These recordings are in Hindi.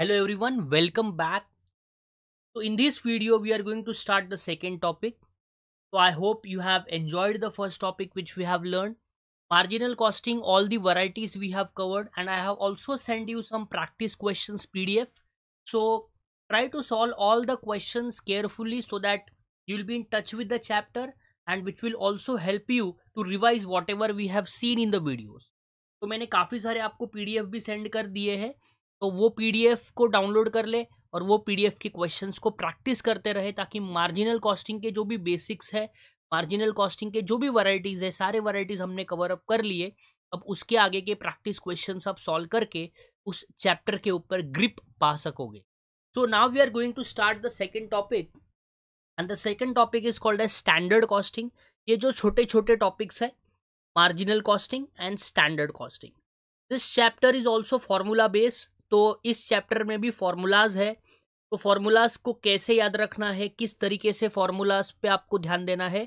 hello everyone welcome back so in this video we are going to start the second topic so i hope you have enjoyed the first topic which we have learned marginal costing all the varieties we have covered and i have also sent you some practice questions pdf so try to solve all the questions carefully so that you'll be in touch with the chapter and which will also help you to revise whatever we have seen in the videos So many काफ़ी are you पीडीएफ भी सेंड कर दिए हैं तो वो पीडीएफ को डाउनलोड कर ले और वो पीडीएफ के क्वेश्चंस को प्रैक्टिस करते रहे ताकि मार्जिनल कॉस्टिंग के जो भी बेसिक्स है मार्जिनल कॉस्टिंग के जो भी वराइटीज है सारे वराइटीज़ हमने कवर अप कर लिए अब उसके आगे के प्रैक्टिस क्वेश्चन आप सॉल्व करके उस चैप्टर के ऊपर ग्रिप पा सकोगे so now we are going to start the second topic and the second topic is called as standard costing ये जो छोटे छोटे टॉपिक्स है marginal costing and standard costing this chapter is also formula based तो इस चैप्टर में भी फॉर्मूलाज है तो फॉर्मूलाज को कैसे याद रखना है किस तरीके से फॉर्मूलाज पे आपको ध्यान देना है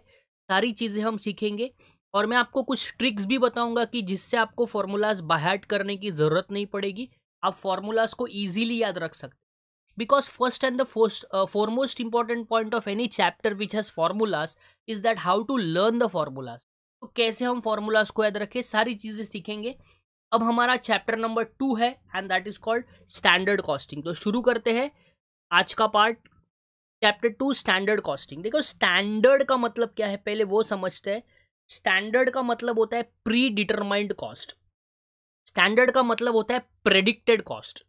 सारी चीज़ें हम सीखेंगे और मैं आपको कुछ ट्रिक्स भी बताऊंगा कि जिससे आपको फॉर्मूलाज बाहट करने की ज़रूरत नहीं पड़ेगी आप फॉर्मूलाज को ईजिली याद रख सकते because first and the first for most important point of any chapter which has formulas is that how to learn the formulas तो कैसे हम फार्मूलाज को याद रखें सारी चीज़ें सीखेंगे अब हमारा चैप्टर नंबर टू है and that is called standard costing तो शुरू करते हैं आज का part chapter two standard costing देखो स्टैंडर्ड का मतलब क्या है पहले वो समझते हैं स्टैंडर्ड का मतलब होता है प्री डिटरमाइंड कॉस्ट स्टैंडर्ड का मतलब होता है प्रेडिक्टेड कॉस्ट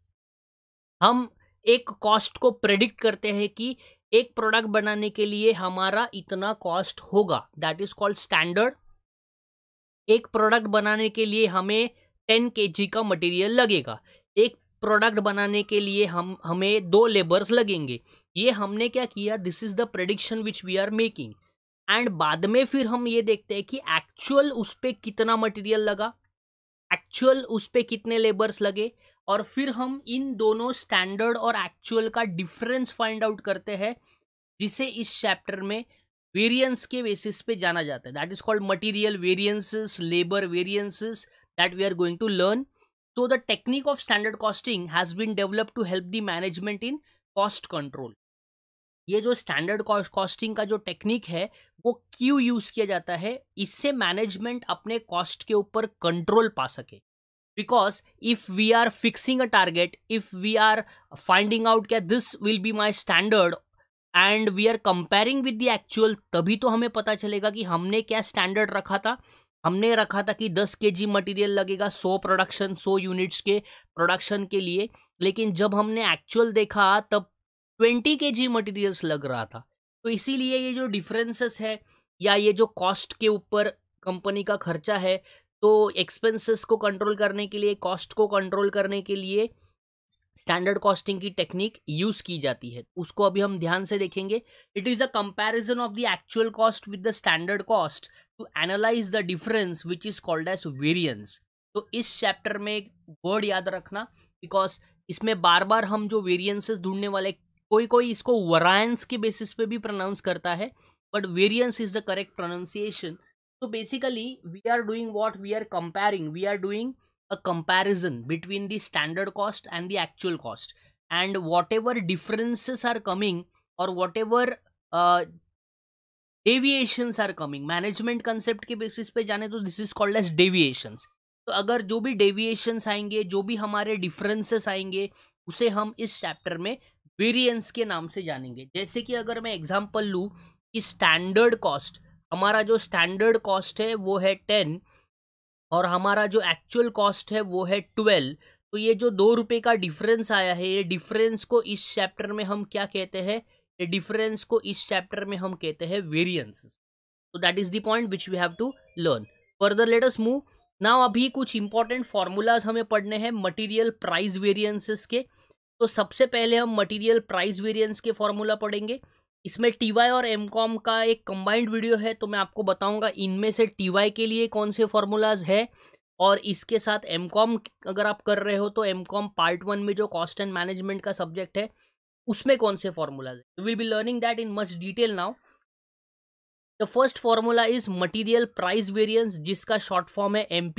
हम एक कॉस्ट को प्रेडिक्ट करते हैं कि एक प्रोडक्ट बनाने के लिए हमारा इतना कॉस्ट होगा दैट इज कॉल्ड स्टैंडर्ड एक प्रोडक्ट बनाने के लिए हमें टेन के का मटेरियल लगेगा एक प्रोडक्ट बनाने के लिए हम हमें दो लेबर्स लगेंगे ये हमने क्या किया this is the prediction which we are making and बाद में फिर हम ये देखते हैं कि एक्चुअल उस पर कितना मटेरियल लगा एक्चुअल उस पर कितने लेबर्स लगे और फिर हम इन दोनों स्टैंडर्ड और एक्चुअल का डिफरेंस फाइंड आउट करते हैं जिसे इस चैप्टर में वेरिएंस के बेसिस पे जाना जाता है that is called material variances labour variances that we are going to learn so the technique of standard costing has been developed to help the management in cost control ये जो स्टैंडर्ड कॉस्टिंग का जो टेक्निक है वो क्यों यूज किया जाता है इससे मैनेजमेंट अपने कॉस्ट के ऊपर कंट्रोल पा सके because if we are fixing a target if we are finding out क्या this will be my standard and we are comparing with the actual तभी तो हमें पता चलेगा कि हमने क्या स्टैंडर्ड रखा था हमने रखा था कि 10 के जी मटीरियल लगेगा 100 प्रोडक्शन 100 यूनिट्स के प्रोडक्शन के लिए लेकिन जब हमने एक्चुअल देखा तब 20 के जी मटीरियल्स लग रहा था तो इसीलिए ये जो डिफरेंसेस है या ये जो कॉस्ट के ऊपर कंपनी का खर्चा है तो एक्सपेंसेस को कंट्रोल करने के लिए कॉस्ट को कंट्रोल करने के लिए स्टैंडर्ड कॉस्टिंग की टेक्निक यूज की जाती है उसको अभी हम ध्यान से देखेंगे it is a comparison of the actual cost with the standard cost to analyse the difference which is called as variance तो इस चैप्टर में एक वर्ड याद रखना बिकॉज इसमें बार बार हम जो वेरियंसेस ढूंढने वाले कोई कोई इसको वरायंस के बेसिस पे भी प्रोनाउंस करता है but variance is the correct pronunciation तो basically we are doing what we are comparing we are doing a comparison between the standard cost and the actual cost and whatever differences are coming और whatever deviation are coming management concept के बेसिस पे जाने तो this is called as deviation तो अगर जो भी डेविएशंस आएंगे जो भी हमारे डिफरेंसेस आएंगे उसे हम इस चैप्टर में वेरिएंस के नाम से जानेंगे जैसे कि अगर मैं एग्जांपल लूँ कि स्टैंडर्ड कॉस्ट हमारा जो स्टैंडर्ड कॉस्ट है वो है टेन और हमारा जो एक्चुअल कॉस्ट है वो है ट्वेल्व तो ये जो दो रुपये का डिफरेंस आया है ये डिफरेंस को इस चैप्टर में हम क्या कहते हैं डिफरेंस को इस चैप्टर में हम कहते हैं वेरियंस तो that is the point which we have to learn further let's move now अभी कुछ इंपॉर्टेंट फार्मूलाज हमें पढ़ने हैं मटीरियल प्राइस वेरियंसेस के तो सबसे पहले हम मटीरियल प्राइस वेरियंस के फार्मूला पढ़ेंगे इसमें टी वाई और एम कॉम का एक कंबाइंड वीडियो है तो मैं आपको बताऊंगा इनमें से टी वाई के लिए कौन से फार्मूलाज है और इसके साथ एम कॉम अगर आप कर रहे हो तो एम कॉम पार्ट वन में जो कॉस्ट एंड मैनेजमेंट का सब्जेक्ट है उसमें कौन से फॉर्मूलाज है will be learning that in much detail now the first formula is material price variance जिसका शॉर्ट फॉर्म है एम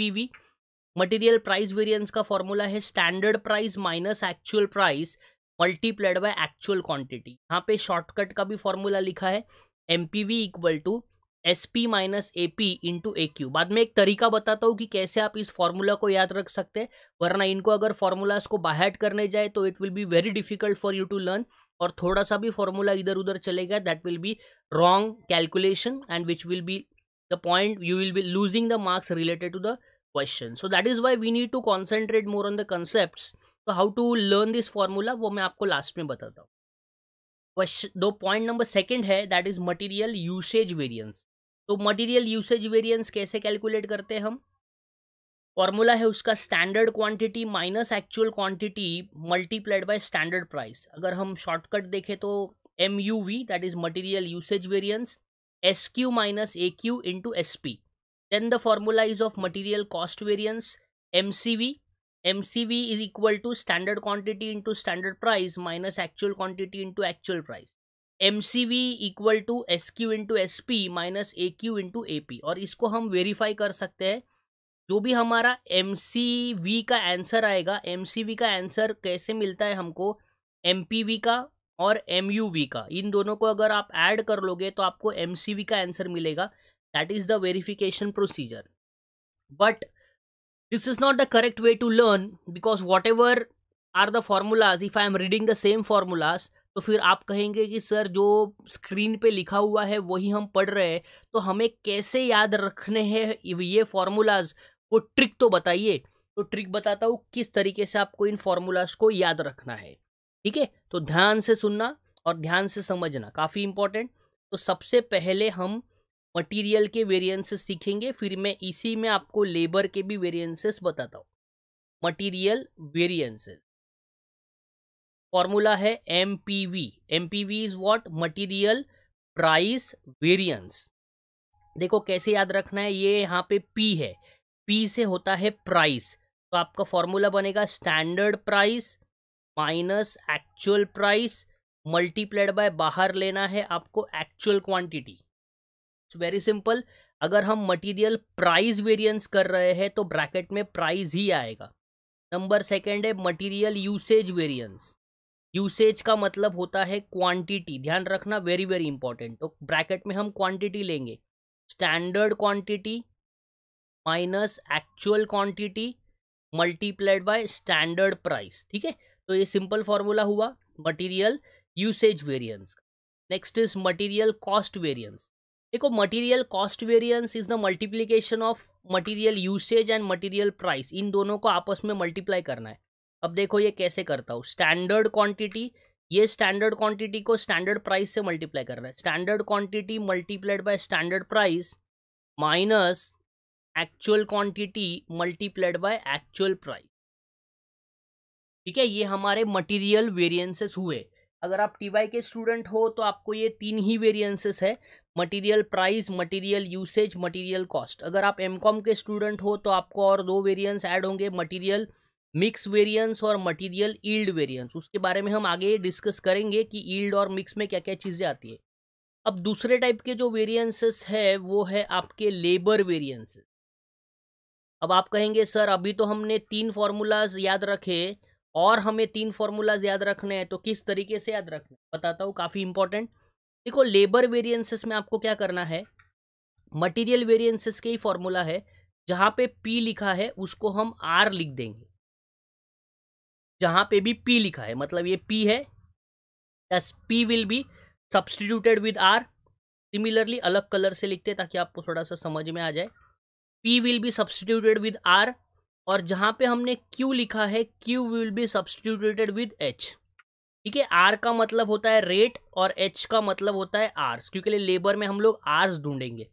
मटेरियल प्राइस वेरिएंस का फॉर्मूला है standard price minus actual price multiplied by actual quantity यहाँ पे शॉर्टकट का भी फॉर्मूला लिखा है M P V equal to S P minus A P into A Q बाद में एक तरीका बताता हूँ कि कैसे आप इस फॉर्मूला को याद रख सकते हैं वरना इनको अगर फॉर्मूलाज को बाहर करने जाए तो it will be very difficult for you to learn और थोड़ा सा भी फॉर्मूला इधर उधर चलेगा that will be wrong calculation and which will be the point you will be losing the marks related to the question so that is why we need to concentrate more on the concept तो how to learn this formula वो मैं आपको लास्ट में बताता हूँ क्वेश्चन दो पॉइंट नंबर सेकंड है that is material usage variance तो मटेरियल यूसेज वेरिएंस कैसे कैलकुलेट करते हैं हम फॉर्मूला है उसका standard quantity minus actual quantity multiplied by standard price अगर हम शॉर्टकट देखें तो M U V that is material usage variance S Q minus A Q into S P then the formula is of material cost variance M C V M C V is equal to standard quantity into standard price minus actual quantity into actual price M C V equal to S Q into S P minus A Q into A P और इसको हम वेरीफाई कर सकते हैं जो भी हमारा एम सी वी का आंसर आएगा एम सी वी का आंसर कैसे मिलता है हमको एम पी वी का और एम यू वी का इन दोनों को अगर आप ऐड कर लोगे तो आपको एम सी वी का आंसर मिलेगा that is the verification procedure but this is not the correct way to learn because whatever are the formulas if I am reading the same formulas तो फिर आप कहेंगे कि सर जो स्क्रीन पे लिखा हुआ है वही हम पढ़ रहे हैं तो हमें कैसे याद रखने हैं ये फार्मूलाज वो ट्रिक तो बताइए तो ट्रिक बताता हूँ किस तरीके से आपको इन फार्मूलाज को याद रखना है ठीक है तो ध्यान से सुनना और ध्यान से समझना काफ़ी इंपॉर्टेंट तो सबसे पहले हम मटेरियल के वेरियंसेस सीखेंगे फिर मैं इसी में आपको लेबर के भी वेरियंसेस बताता हूँ मटीरियल वेरियंसेस फॉर्मूला है M P V M P V is what material price variance देखो कैसे याद रखना है ये यहाँ पे पी है पी से होता है प्राइस तो आपका फॉर्मूला बनेगा standard price minus actual price multiplied by बाहर लेना है आपको actual quantity it's very simple अगर हम मटेरियल प्राइस वेरिएंस कर रहे हैं तो ब्रैकेट में प्राइस ही आएगा नंबर सेकंड है मटेरियल यूसेज वेरिएंस यूसेज का मतलब होता है क्वांटिटी ध्यान रखना वेरी वेरी इंपॉर्टेंट तो ब्रैकेट में हम क्वांटिटी लेंगे standard quantity minus actual quantity multiplied by standard price ठीक है तो ये सिंपल फॉर्मूला हुआ material usage variance next is material cost variance देखो material cost variance is the multiplication of material usage and material price इन दोनों को आपस में मल्टीप्लाई करना है अब देखो ये कैसे करता हूँ स्टैंडर्ड क्वांटिटी ये स्टैंडर्ड क्वांटिटी को स्टैंडर्ड प्राइस से मल्टीप्लाई कर रहा है standard quantity multiplied by standard price minus actual quantity multiplied by actual price ठीक है ये हमारे मटेरियल वेरिएंसेस हुए अगर आप टीवाई के स्टूडेंट हो तो आपको ये तीन ही वेरियंसेस है material price material usage material cost अगर आप एम के स्टूडेंट हो तो आपको और दो वेरियंस ऐड होंगे मटीरियल मिक्स वेरिएंस और मटेरियल ईल्ड वेरिएंस उसके बारे में हम आगे डिस्कस करेंगे कि ईल्ड और मिक्स में क्या क्या चीज़ें आती है अब दूसरे टाइप के जो वेरिएंसेस है वो है आपके लेबर वेरिएंसेस अब आप कहेंगे सर अभी तो हमने तीन फार्मूलाज याद रखे और हमें तीन फार्मूलाज याद रखने हैं तो किस तरीके से याद रखना बताता हूँ काफ़ी इंपॉर्टेंट देखो लेबर वेरियंसेस में आपको क्या करना है मटीरियल वेरियंसेस के ही फार्मूला है जहाँ पे पी लिखा है उसको हम आर लिख देंगे जहाँ पे भी पी लिखा है मतलब ये पी है S P will be substituted with R similarly अलग कलर से लिखते हैं ताकि आपको थोड़ा सा समझ में आ जाए P will be substituted with R और जहाँ पे हमने क्यू लिखा है Q will be substituted with H ठीक है आर का मतलब होता है रेट और एच का मतलब होता है आर्स क्योंकि लेबर में हम लोग आर्स ढूंढेंगे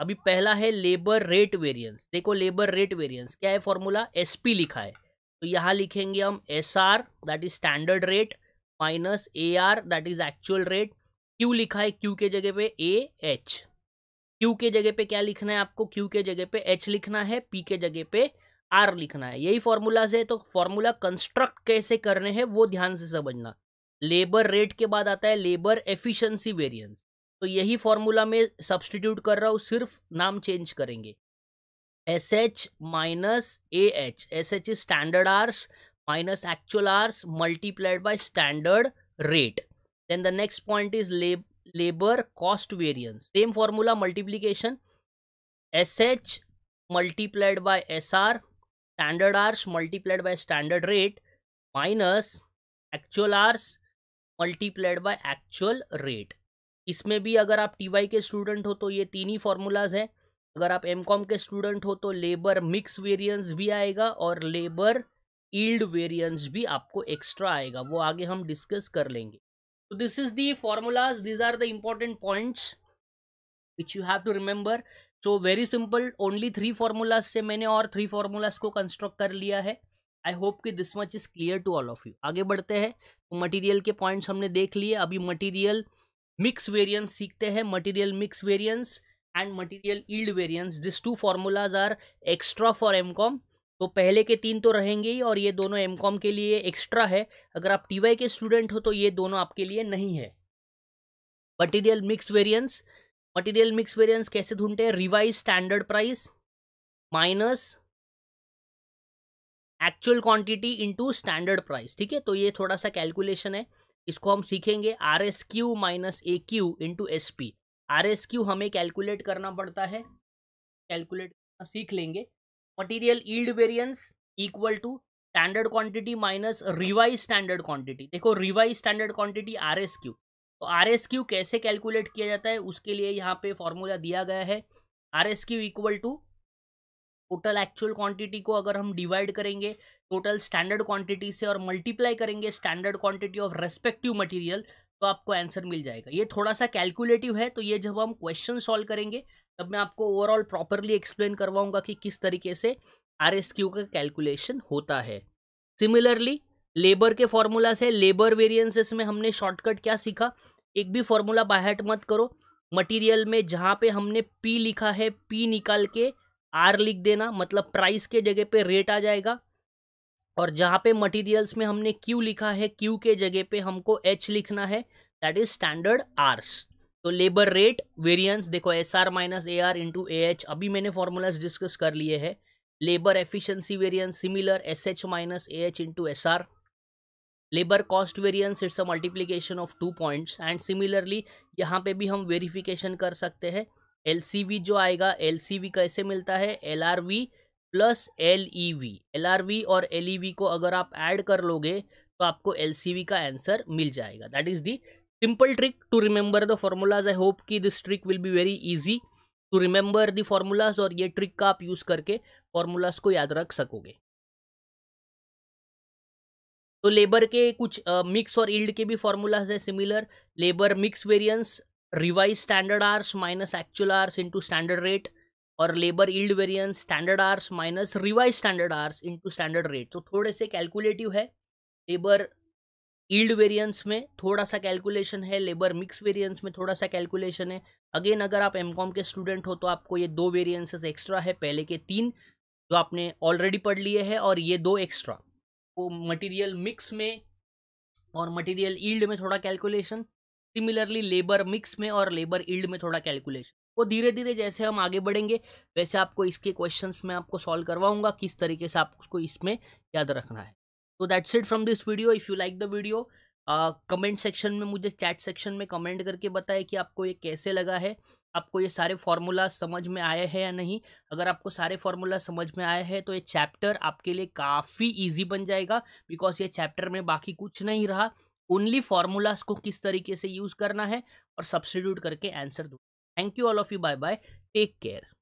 अभी पहला है लेबर रेट वेरिएंस देखो लेबर रेट वेरिएंस क्या है फॉर्मूला एसपी लिखा है तो यहाँ लिखेंगे हम S R that is standard rate minus A R that is actual rate Q लिखा है क्यू के जगह पे ए एच क्यू के जगह पे क्या लिखना है आपको क्यू के जगह पे एच लिखना है पी के जगह पे आर लिखना है यही फॉर्मूलाज है तो फॉर्मूला कंस्ट्रक्ट कैसे करने हैं वो ध्यान से समझना लेबर रेट के बाद आता है लेबर एफिशिएंसी वेरिएंस तो यही फॉर्मूला में सब्सटीट्यूट कर रहा हूँ सिर्फ नाम चेंज करेंगे S H minus A H S H is standard hours minus actual hours multiplied by standard rate then the next point is labour cost variance same formula multiplication S H multiplied by S R standard hours multiplied by standard rate minus actual hours multiplied by actual rate इसमें भी अगर आप टी वाई के स्टूडेंट हो तो ये तीन ही फॉर्मूलाज हैं अगर आप एम कॉम के स्टूडेंट हो तो लेबर मिक्स वेरियंस भी आएगा और लेबर ईल्ड वेरियंस भी आपको एक्स्ट्रा आएगा वो आगे हम डिस्कस कर लेंगे तो this is the formulas these are the important points which you have to remember so very simple only three formulas से मैंने और थ्री फार्मूलाज को कंस्ट्रक्ट कर लिया है आई होप कि this much is clear to all of you आगे बढ़ते हैं तो मटीरियल के पॉइंट्स हमने देख लिए अभी मटीरियल मिक्स वेरियंस सीखते हैं material mix variance and material yield variance this two formulas are extra for M Com तो पहले के तीन तो रहेंगे ही और ये दोनों एमकॉम के लिए एक्स्ट्रा है अगर आप टीवाई के स्टूडेंट हो तो ये दोनों आपके लिए नहीं है material mix variance material mix variance कैसे ढूंढते हैं revise standard price minus actual quantity into standard price ठीक है तो ये थोड़ा सा कैलकुलेशन है इसको हम सीखेंगे R S Q minus A Q into S P R S Q हमें कैलकुलेट करना पड़ता है कैलकुलेट सीख लेंगे material yield variance equal to standard quantity minus revise standard quantity देखो revise standard quantity R S Q तो आर एस क्यू कैसे कैलकुलेट किया जाता है उसके लिए यहाँ पे फॉर्मूला दिया गया है R S Q equal to total actual quantity को अगर हम डिवाइड करेंगे टोटल स्टैंडर्ड क्वांटिटी से और मल्टीप्लाई करेंगे standard quantity of respective material तो आपको आंसर मिल जाएगा ये थोड़ा सा कैलकुलेटिव है तो ये जब हम क्वेश्चन सॉल्व करेंगे तब मैं आपको ओवरऑल प्रॉपरली एक्सप्लेन करवाऊंगा कि किस तरीके से आर एस क्यू का कैलकुलेशन होता है सिमिलरली लेबर के फॉर्मूला से लेबर वेरिएंसेस में हमने शॉर्टकट क्या सीखा एक भी फॉर्मूला बाहट मत करो मटेरियल में जहाँ पे हमने पी लिखा है पी निकाल के आर लिख देना मतलब प्राइस के जगह पे रेट आ जाएगा और जहाँ पे मटेरियल्स में हमने क्यू लिखा है क्यू के जगह पे हमको एच लिखना है दैट इज स्टैंडर्ड आर्स तो लेबर रेट वेरियंस देखो S R minus A R into A H अभी मैंने फॉर्मूलाज डिस्कस कर लिए है labour efficiency variance similar S H minus A H into S R labour cost variance it's a multiplication of two points and similarly यहाँ पे भी हम वेरिफिकेशन कर सकते हैं एल जो आएगा एल कैसे मिलता है L plus L E V L R V और एल ई वी को अगर आप ऐड कर लोगे तो आपको एल सी वी का आंसर मिल जाएगा that is the simple trick to remember the formulas I hope कि this trick will be very easy to remember the formulas और ये ट्रिक का आप यूज़ करके फॉर्मूलाज को याद रख सकोगे तो लेबर के कुछ मिक्स uh, और इल्ड के भी फॉर्मूलाज है similar labour mix variance revise standard hours minus actual hours into standard rate और labour yield variance standard hours minus revise standard hours into standard rate तो थोड़े से कैलकुलेटिव है लेबर ईल्ड वेरियंस में थोड़ा सा कैलकुलेशन है लेबर मिक्स वेरियंस में थोड़ा सा कैलकुलेशन है अगेन अगर आप एम के स्टूडेंट हो तो आपको ये दो वेरियंसेस एक्स्ट्रा है पहले के तीन जो आपने ऑलरेडी पढ़ लिए हैं और ये दो एक्स्ट्रा वो मटेरियल मिक्स में और मटेरियल ईल्ड में थोड़ा कैलकुलेशन सिमिलरली लेबर मिक्स में और लेबर ईल्ड में थोड़ा कैलकुलेशन वो धीरे धीरे जैसे हम आगे बढ़ेंगे वैसे आपको इसके क्वेश्चन मैं आपको सॉल्व करवाऊंगा किस तरीके से आपको इसमें याद रखना है तो that's it from this video if you like the video comment section में मुझे चैट सेक्शन में कमेंट करके बताएं कि आपको ये कैसे लगा है आपको ये सारे फार्मूला समझ में आए हैं या नहीं अगर आपको सारे फार्मूला समझ में आए हैं तो ये चैप्टर आपके लिए काफ़ी इजी बन जाएगा बिकॉज ये चैप्टर में बाकी कुछ नहीं रहा ओनली फार्मूलाज को किस तरीके से यूज़ करना है और सब्सटीट्यूट करके आंसर दो Thank you all of you. Bye bye. Take care.